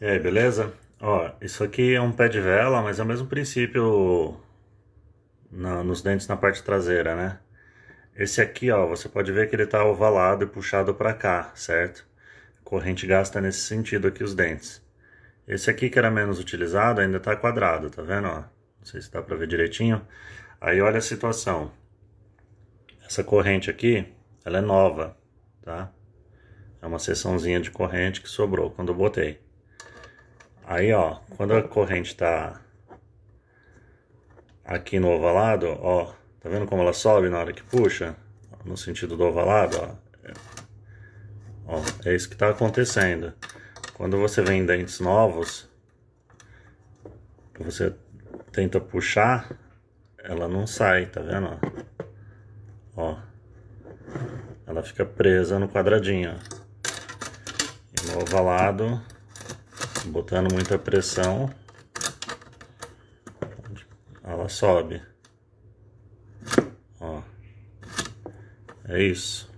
E aí, beleza? Ó, isso aqui é um pé de vela, mas é o mesmo princípio na, nos dentes na parte traseira, né? Esse aqui, ó, você pode ver que ele tá ovalado e puxado para cá, certo? A corrente gasta nesse sentido aqui os dentes. Esse aqui que era menos utilizado ainda tá quadrado, tá vendo? Ó, não sei se dá para ver direitinho. Aí olha a situação. Essa corrente aqui, ela é nova, tá? É uma seçãozinha de corrente que sobrou quando eu botei. Aí, ó, quando a corrente tá aqui no ovalado, ó, tá vendo como ela sobe na hora que puxa? No sentido do ovalado, ó. Ó, é isso que tá acontecendo. Quando você vem dentes novos, você tenta puxar, ela não sai, tá vendo? Ó, ela fica presa no quadradinho. E no ovalado... Botando muita pressão, ela sobe. Ó. É isso.